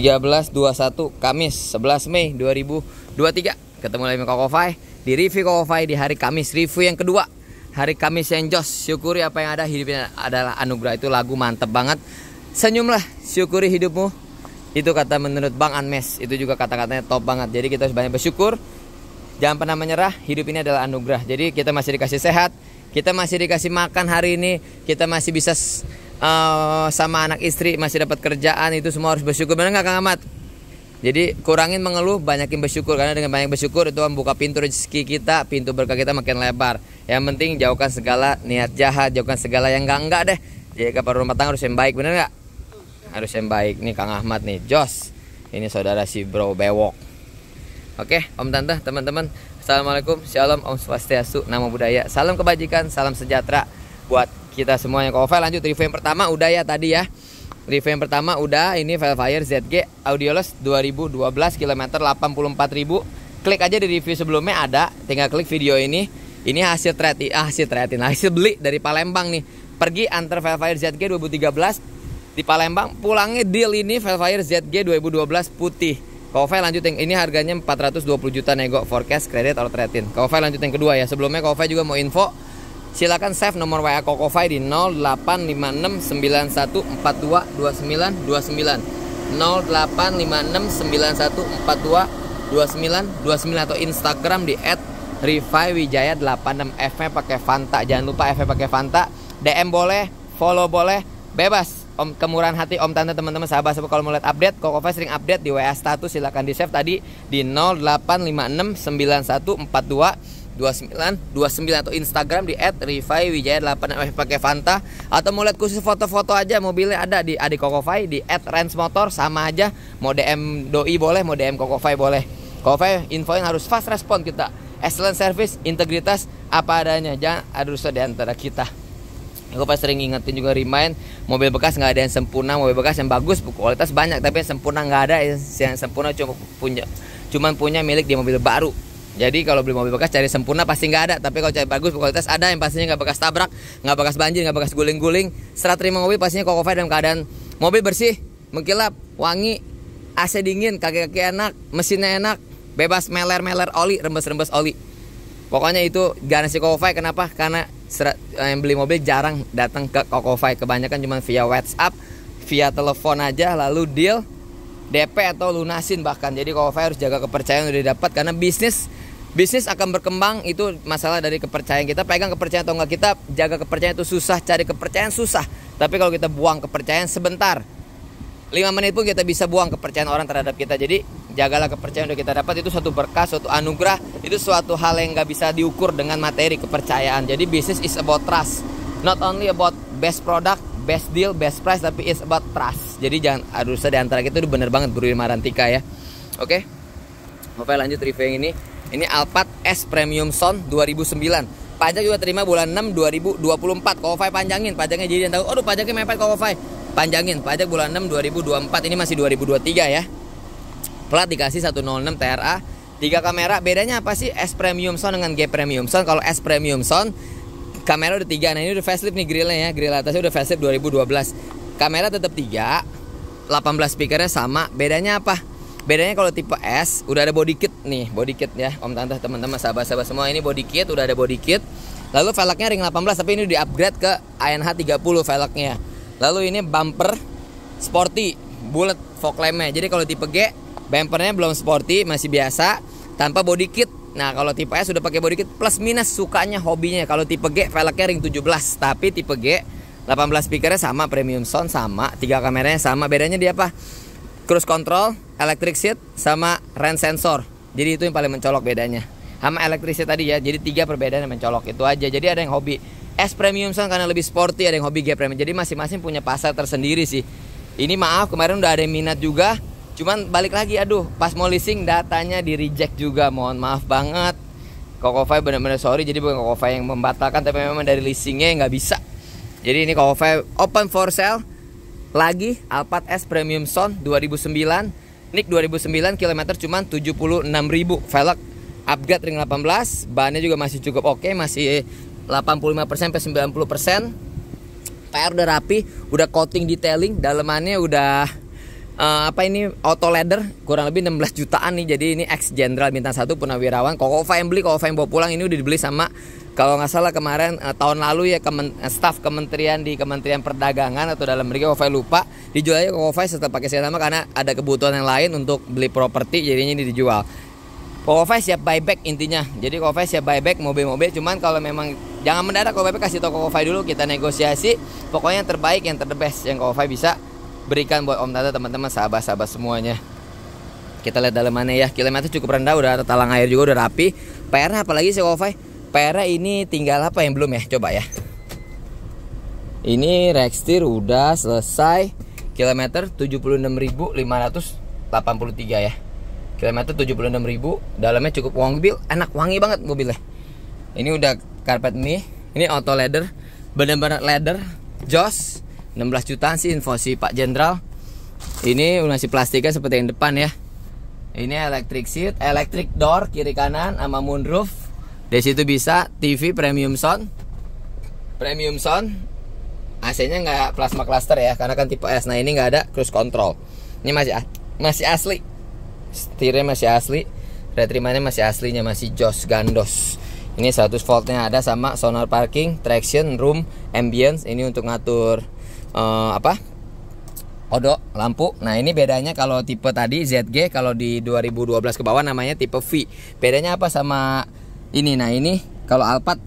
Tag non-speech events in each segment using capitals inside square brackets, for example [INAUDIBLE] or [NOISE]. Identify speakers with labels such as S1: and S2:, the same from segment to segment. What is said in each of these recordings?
S1: 1321 Kamis 11 Mei 2023 ketemu lagi Koko Fai di review Koko Fai di hari Kamis review yang kedua hari Kamis yang jos syukuri apa yang ada hidupnya adalah anugerah itu lagu mantep banget senyumlah syukuri hidupmu itu kata menurut Bang Anmes itu juga kata-katanya top banget jadi kita harus banyak bersyukur jangan pernah menyerah hidup ini adalah anugerah jadi kita masih dikasih sehat kita masih dikasih makan hari ini kita masih bisa uh, sama anak istri masih dapat kerjaan itu semua harus bersyukur benar nggak Kang Ahmad? Jadi kurangin mengeluh, banyakin bersyukur karena dengan banyak bersyukur itu membuka pintu rezeki kita, pintu berkah kita makin lebar. Yang penting jauhkan segala niat jahat, jauhkan segala yang enggak enggak deh. Jadi kapal rumah tangga harus yang baik, bener nggak? Harus yang baik nih Kang Ahmad nih, Jos. Ini saudara si Bro Bewok. Oke, Om Tante, teman-teman, Assalamualaikum, Shalom, Om Swastiastu, Namo Buddhaya, Salam kebajikan, salam sejahtera buat kita semuanya. ke OVA lanjut review yang pertama udah ya tadi ya. Review yang pertama udah ini Velfire ZG Audioless 2012 km 84.000. Klik aja di review sebelumnya ada, tinggal klik video ini. Ini hasil trade ah, hasil trade nah, hasil beli dari Palembang nih. Pergi antar Velfire ZG 2013 di Palembang, pulangnya deal ini Velfire ZG 2012 putih. Kofai lanjut yang ini harganya 420 juta nego forecast kredit atau trade-in. Kofai lanjut yang kedua ya. Sebelumnya Kofai juga mau info Silakan save nomor WA Kokofai di 085691422929 085691422929 atau Instagram di @rifaiwijaya86 f pakai Fanta. Jangan lupa f pakai Fanta. DM boleh, follow boleh, bebas om kemurahan hati om tante teman-teman sahabat sahabat kalau mau lihat update Koko Fai sering update di WA status silakan di save tadi di 0856914229 29 29 atau Instagram di @rifai_wijaya8 eh, pakai Fanta atau mau lihat khusus foto-foto aja mobilnya ada di Adi Kokofai di @rensmotor sama aja mau DM doi boleh mau DM Kokofai boleh Kokofai yang harus fast respon kita excellent service integritas apa adanya jangan ada rusuh di antara kita Gue pasti sering ingetin juga remind mobil bekas nggak ada yang sempurna mobil bekas yang bagus kualitas banyak tapi yang sempurna nggak ada yang sempurna cuma punya cuman punya milik di mobil baru jadi kalau beli mobil bekas cari sempurna pasti nggak ada, tapi kalau cari bagus kualitas ada yang pastinya nggak bekas tabrak, nggak bekas banjir, nggak bekas guling-guling. Serat terima mobil pastinya kokofai dalam keadaan mobil bersih, mengkilap, wangi, AC dingin, kaki-kaki enak, mesinnya enak, bebas meler-meler oli, rembes-rembes oli. Pokoknya itu garansi kokofai kenapa? Karena serat, eh, yang beli mobil jarang datang ke kokofai, kebanyakan cuma via WhatsApp, via telepon aja lalu deal DP atau lunasin bahkan. Jadi kokofai harus jaga kepercayaan udah dapat karena bisnis bisnis akan berkembang itu masalah dari kepercayaan kita pegang kepercayaan atau enggak kita jaga kepercayaan itu susah cari kepercayaan susah tapi kalau kita buang kepercayaan sebentar 5 menit pun kita bisa buang kepercayaan orang terhadap kita jadi jagalah kepercayaan yang kita dapat itu suatu berkah suatu anugerah itu suatu hal yang nggak bisa diukur dengan materi kepercayaan jadi bisnis is about trust not only about best product best deal best price tapi is about trust jadi jangan harusnya diantara kita itu bener banget Bro Marantika ya oke okay? Oke lanjut review yang ini ini Alphard S Premium Sound 2009. Pajak juga terima bulan 6 2024. Kofai panjangin, pajaknya jadi yang tahu. Aduh, pajaknya mepet Kofai. Panjangin, pajak bulan 6 2024. Ini masih 2023 ya. Plat dikasih 106 TRA. 3 kamera, bedanya apa sih S Premium Sound dengan G Premium Sound? Kalau S Premium Sound kamera udah 3. Nah, ini udah facelift nih grillnya ya. Grill atasnya udah facelift 2012. Kamera tetap 3. 18 speakernya sama. Bedanya apa? Bedanya kalau tipe S udah ada body kit nih, body kit ya, Om Tante, teman-teman, sahabat-sahabat semua ini body kit, udah ada body kit. Lalu velgnya ring 18 tapi ini di-upgrade ke ANH 30 velgnya. Lalu ini bumper sporty, bulat fog lampnya. Jadi kalau tipe G bumpernya belum sporty, masih biasa tanpa body kit. Nah, kalau tipe S sudah pakai body kit plus minus sukanya hobinya. Kalau tipe G velgnya ring 17 tapi tipe G 18 speakernya sama premium sound sama, tiga kameranya sama. Bedanya dia apa? cruise control, electric seat, sama rain sensor. Jadi itu yang paling mencolok bedanya. Sama electric seat tadi ya, jadi tiga perbedaan yang mencolok itu aja. Jadi ada yang hobi S premium soalnya karena lebih sporty, ada yang hobi G premium. Jadi masing-masing punya pasar tersendiri sih. Ini maaf kemarin udah ada yang minat juga, cuman balik lagi aduh pas mau leasing datanya di reject juga mohon maaf banget Koko Kokofai bener-bener sorry jadi bukan Kokofai yang membatalkan tapi memang dari leasingnya nggak bisa jadi ini Koko Kokofai open for sale lagi Alphard S Premium Sound 2009 Nik 2009 kilometer cuma ribu velg upgrade ring 18 bannya juga masih cukup oke okay, masih 85% sampai 90% PR udah rapi udah coating detailing dalemannya udah uh, apa ini auto leather kurang lebih 16 jutaan nih jadi ini ex jenderal bintang satu Punawirawan OVA yang beli OVA yang bawa pulang ini udah dibeli sama kalau nggak salah kemarin uh, tahun lalu ya kemen, eh, kementerian di Kementerian Perdagangan atau dalam negeri Kofai lupa dijualnya ke Kofai tetap pakai nama karena ada kebutuhan yang lain untuk beli properti jadinya ini dijual. Kofai siap buyback intinya. Jadi Kofai siap buyback mobil-mobil cuman kalau memang jangan mendadak Kofai kasih toko Kofai dulu kita negosiasi. Pokoknya yang terbaik yang terdebes yang Kofai bisa berikan buat Om Tata teman-teman sahabat-sahabat semuanya. Kita lihat dalamannya ya. Kilometer cukup rendah udah ada talang air juga udah rapi. PR apalagi sih Kofai? PR ini tinggal apa yang belum ya? Coba ya. Ini Rextir udah selesai kilometer 76.583 ya. Kilometer 76.000, dalamnya cukup wangi, mobil enak wangi banget mobilnya. Ini udah karpet ini, ini auto leather, benar-benar leather, jos. 16 jutaan sih info si Pak Jenderal. Ini masih plastiknya seperti yang depan ya. Ini electric seat, electric door kiri kanan sama moonroof dari situ bisa TV premium sound, premium sound, AC-nya nggak plasma cluster ya, karena kan tipe S. Nah ini nggak ada cruise control. Ini masih masih asli, setirnya masih asli, retrimannya masih aslinya masih jos gandos. Ini 100 voltnya ada sama sonar parking, traction, room, ambience. Ini untuk ngatur uh, apa? Odo lampu. Nah, ini bedanya kalau tipe tadi ZG kalau di 2012 ke bawah namanya tipe V. Bedanya apa sama ini nah ini kalau Alphard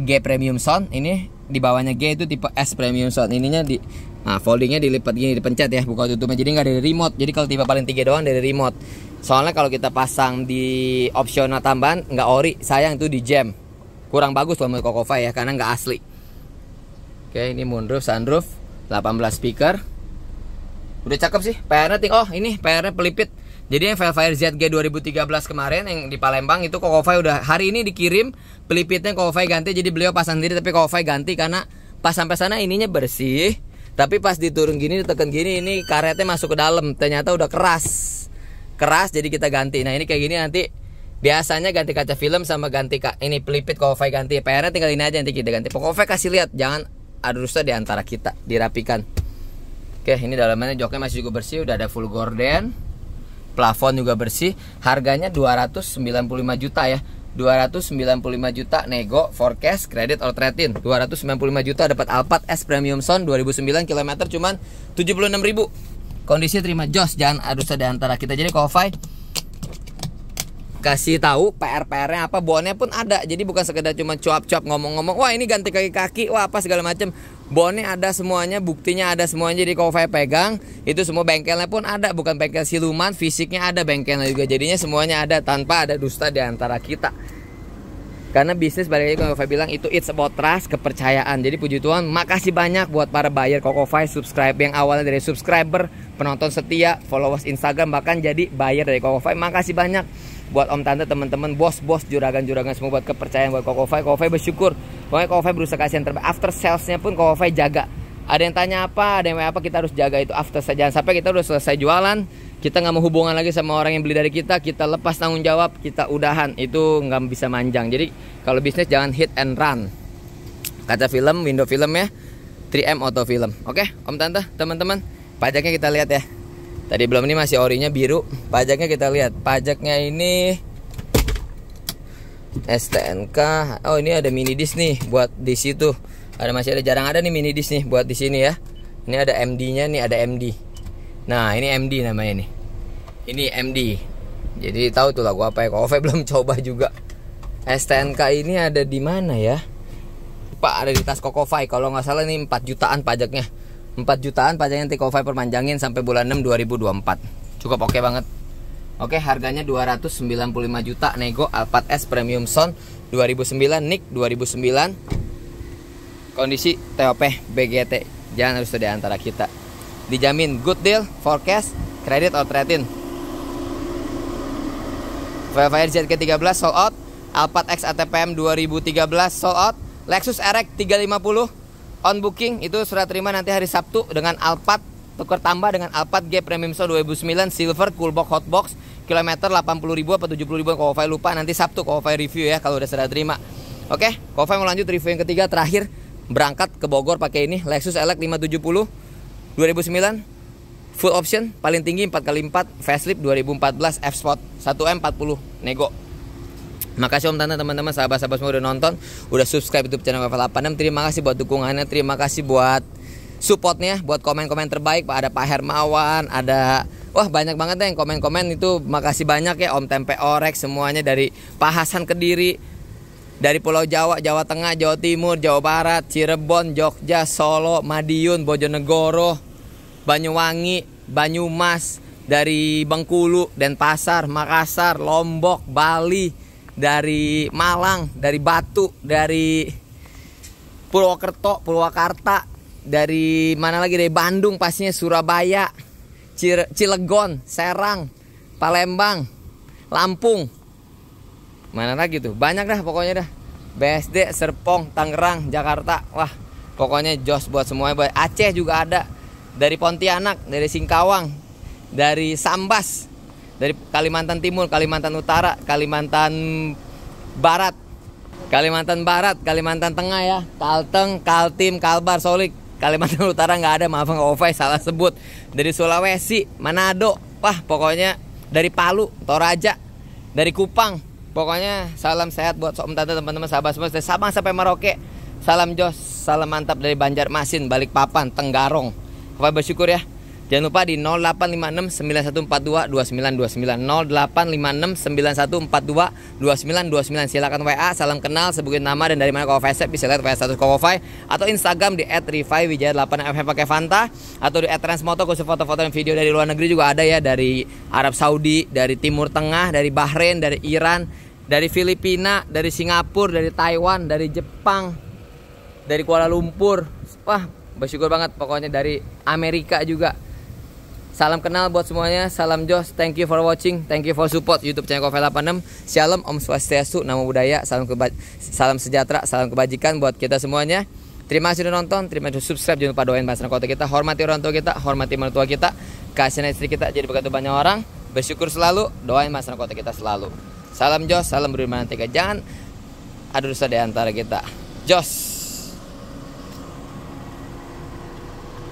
S1: G premium sound ini di bawahnya G itu tipe S premium sound ininya di nah foldingnya dilipat gini dipencet ya buka tutupnya jadi nggak dari remote jadi kalau tipe paling tiga doang dari remote soalnya kalau kita pasang di opsional tambahan nggak ori sayang itu di jam kurang bagus kalau menurut Kokova ya karena nggak asli oke ini moonroof sunroof 18 speaker udah cakep sih PR-nya oh ini PR-nya pelipit jadi yang Velfire ZG 2013 kemarin yang di Palembang itu Kokofai udah hari ini dikirim pelipitnya Kokofai ganti jadi beliau pasang sendiri tapi Kokofai ganti karena pas sampai sana ininya bersih tapi pas diturun gini ditekan gini ini karetnya masuk ke dalam ternyata udah keras keras jadi kita ganti nah ini kayak gini nanti biasanya ganti kaca film sama ganti ka, ini pelipit Kokofai ganti PR tinggal ini aja nanti kita ganti Kokofai kasih lihat jangan ada rusak di antara kita dirapikan Oke, ini dalamannya joknya masih cukup bersih, udah ada full gorden plafon juga bersih harganya 295 juta ya 295 juta nego forecast kredit or trade 295 juta dapat Alphard S Premium Sound 2009 km cuman 76 ribu kondisi terima jos jangan harus ada antara kita jadi kofai kasih tahu PR-PR-nya apa bonnya pun ada jadi bukan sekedar cuma cuap-cuap ngomong-ngomong wah ini ganti kaki-kaki wah apa segala macem Bonnya ada semuanya, buktinya ada semuanya. Jadi kalau saya pegang, itu semua bengkelnya pun ada, bukan bengkel siluman, fisiknya ada bengkelnya juga. Jadinya semuanya ada tanpa ada dusta di antara kita. Karena bisnis balik lagi kalau saya bilang itu it's about trust, kepercayaan. Jadi puji Tuhan, makasih banyak buat para buyer Kokofai subscribe yang awalnya dari subscriber, penonton setia, followers Instagram bahkan jadi buyer dari Kokofai. Makasih banyak buat om tante teman-teman bos-bos juragan-juragan semua buat kepercayaan buat koko fai bersyukur pokoknya koko fai berusaha kasih yang terbaik after salesnya pun koko fai jaga ada yang tanya apa ada yang apa kita harus jaga itu after jangan sampai kita udah selesai jualan kita nggak mau hubungan lagi sama orang yang beli dari kita kita lepas tanggung jawab kita udahan itu nggak bisa manjang jadi kalau bisnis jangan hit and run kaca film window film ya 3M auto film oke om tante teman-teman pajaknya kita lihat ya Tadi belum ini masih orinya biru. Pajaknya kita lihat. Pajaknya ini STNK. Oh, ini ada mini disk nih buat di situ. Ada masih ada jarang ada nih mini disk nih buat di sini ya. Ini ada MD-nya nih, ada MD. Nah, ini MD namanya nih. Ini MD. Jadi tahu tuh lagu apa ya. Kofe [LAUGHS] belum coba juga. STNK ini ada di mana ya? Pak ada di tas Kokofai kalau nggak salah nih 4 jutaan pajaknya 4 jutaan pajaknya take 5 permanjangin sampai bulan 6 2024 cukup oke okay banget Oke, harganya 295 juta nego Alphard S Premium Sound 2009 Nick 2009. Kondisi TOP BGT. Jangan harus ada antara kita. Dijamin good deal, forecast, credit or trade-in. Fire ZK13 sold out, Alphard X ATPM 2013 sold out, Lexus RX 350 on booking itu surat terima nanti hari Sabtu dengan Alphard tukar tambah dengan Alphard G Premium Sound 2009 Silver Coolbox Hotbox kilometer 80 ribu apa 70 ribu Kofai lupa nanti Sabtu Kofai review ya kalau udah surat terima oke Kofai mau lanjut review yang ketiga terakhir berangkat ke Bogor pakai ini Lexus LX 570 2009 full option paling tinggi 4x4 facelift 2014 F Sport 1M 40 nego Makasih Om Tante teman-teman sahabat-sahabat semua udah nonton, udah subscribe YouTube channel Level 86. Terima kasih buat dukungannya, terima kasih buat supportnya, buat komen-komen terbaik. Pak ada Pak Hermawan, ada wah banyak banget deh yang komen-komen itu. Makasih banyak ya Om Tempe Orek semuanya dari Pak Hasan Kediri, dari Pulau Jawa, Jawa Tengah, Jawa Timur, Jawa Barat, Cirebon, Jogja, Solo, Madiun, Bojonegoro, Banyuwangi, Banyumas, dari Bengkulu, Denpasar, Makassar, Lombok, Bali, dari Malang, dari Batu, dari Purwokerto, Purwakarta, dari mana lagi dari Bandung pastinya Surabaya, Cilegon, Serang, Palembang, Lampung. Mana lagi tuh? Banyak dah pokoknya dah. BSD, Serpong, Tangerang, Jakarta. Wah, pokoknya jos buat semuanya. Buat Aceh juga ada. Dari Pontianak, dari Singkawang, dari Sambas, dari Kalimantan Timur, Kalimantan Utara, Kalimantan Barat, Kalimantan Barat, Kalimantan Tengah ya, Kalteng, Kaltim, Kalbar, Solik, Kalimantan [LAUGHS] Utara nggak ada, maaf nggak over salah sebut. Dari Sulawesi, Manado, wah pokoknya dari Palu, Toraja, dari Kupang, pokoknya salam sehat buat Om tante teman-teman sahabat semua dari Sabang sampai Merauke. Salam Jos, salam mantap dari Banjarmasin, Balikpapan, Tenggarong. Apa bersyukur ya. Jangan lupa di 0856 9142 2929 0856 9142 2929 silakan WA salam kenal sebutin nama dan dari mana kalau Facebook bisa lihat WA status Kofai atau Instagram di @rifai8fm pakai Fanta atau di @transmoto khusus foto-foto dan video dari luar negeri juga ada ya dari Arab Saudi, dari Timur Tengah, dari Bahrain, dari Iran, dari Filipina, dari Singapura, dari Taiwan, dari Jepang, dari Kuala Lumpur. Wah, bersyukur banget pokoknya dari Amerika juga Salam kenal buat semuanya. Salam Jos. Thank you for watching. Thank you for support YouTube channel Kofela 86. Shalom Om Swastiastu, Namo Buddhaya. Salam keba salam sejahtera, salam kebajikan buat kita semuanya. Terima kasih sudah nonton, terima kasih subscribe, jangan lupa doain bahasa kota kita, hormati orang tua kita, hormati mertua kita, kasihan istri kita, jadi begitu banyak orang, bersyukur selalu, doain bahasa kota kita selalu. Salam Jos, salam beriman nanti jangan ada dosa di antara kita. Jos.